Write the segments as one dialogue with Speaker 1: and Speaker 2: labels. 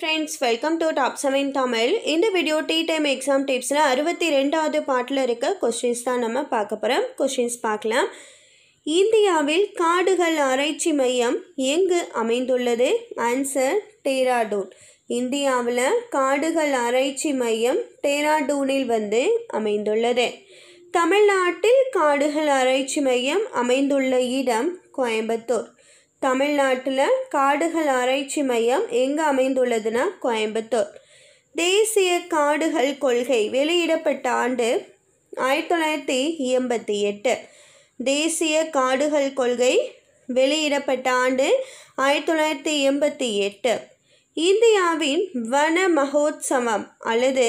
Speaker 1: friends welcome to top seven Tamil இந்த video tea time exam டிப்ஸில் அறுபத்தி ரெண்டாவது பாட்டில் இருக்க கொஷின்ஸ் தான் நம்ம பார்க்க போகிறோம் கொஸ்டின்ஸ் பார்க்கலாம் இந்தியாவில் காடுகள் ஆராய்ச்சி மையம் எங்கு அமைந்துள்ளது ஆன்சர் டேராடூன் இந்தியாவில் காடுகள் ஆராய்ச்சி மையம் டேராடூனில் வந்து அமைந்துள்ளது தமிழ்நாட்டில் காடுகள் ஆராய்ச்சி மையம் அமைந்துள்ள இடம் கோயம்புத்தூர் தமிழ்நாட்டில் காடுகள் ஆராய்ச்சி மையம் எங்கு அமைந்துள்ளதுன்னா கோயம்புத்தூர் தேசிய காடுகள் கொள்கை வெளியிடப்பட்ட ஆண்டு ஆயிரத்தி தொள்ளாயிரத்தி எண்பத்தி எட்டு தேசிய காடுகள் கொள்கை வெளியிடப்பட்ட ஆண்டு ஆயிரத்தி தொள்ளாயிரத்தி எண்பத்தி எட்டு இந்தியாவின் வன மகோத்சவம் அல்லது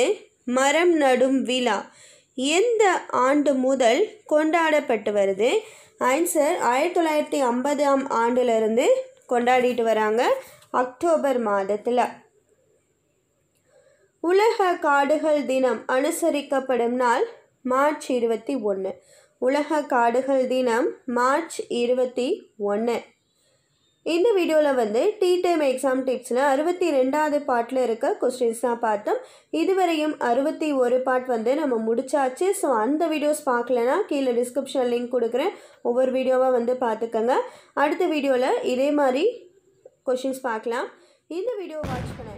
Speaker 1: மரம் நடும் விழா எந்த ஆண்டு முதல் கொண்டாடப்பட்டு வருது ஆன்சர் ஆயிரத்தி தொள்ளாயிரத்தி ஐம்பதாம் ஆண்டுலேருந்து கொண்டாடிட்டு வராங்க அக்டோபர் மாதத்தில் உலக காடுகள் தினம் அனுசரிக்கப்படும் நாள் மார்ச் இருபத்தி ஒன்று உலக காடுகள் தினம் மார்ச் இருபத்தி ஒன்று இந்த வீடியோவில் வந்து டீ டைம் எக்ஸாம் டிப்ஸில் அறுபத்தி ரெண்டாவது பாட்டில் இருக்க கொஸ்டின்ஸ் தான் பார்த்தோம் இதுவரையும் அறுபத்தி ஒரு பார்ட் வந்து நம்ம முடிச்சாச்சு ஸோ அந்த வீடியோஸ் பார்க்கலனா கீழே டிஸ்கிரிப்ஷன் லிங்க் கொடுக்குறேன் ஒவ்வொரு வீடியோவாக வந்து பார்த்துக்கோங்க அடுத்த வீடியோவில் இதே மாதிரி கொஷின்ஸ் பார்க்கலாம் இந்த வீடியோ வாட்ச் பண்ண